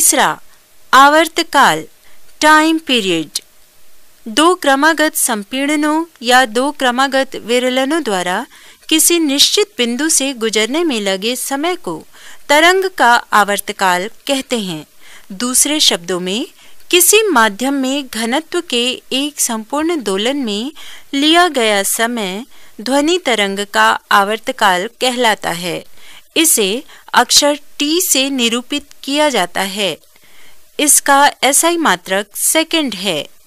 तीसरा आवर्तकाल time period दो क्रमागत संपीड़नों या दो क्रमागत विरलनों द्वारा किसी निश्चित बिंदु से गुजरने में लगे समय को तरंग का आवर्तकाल कहते हैं दूसरे शब्दों में किसी माध्यम में घनत्व के एक संपूर्ण दोलन में लिया गया समय ध्वनि तरंग का आवर्तकाल कहलाता है इसे अक्षर टी से निरूपित किया जाता है इसका एसआई मात्रक सेकंड है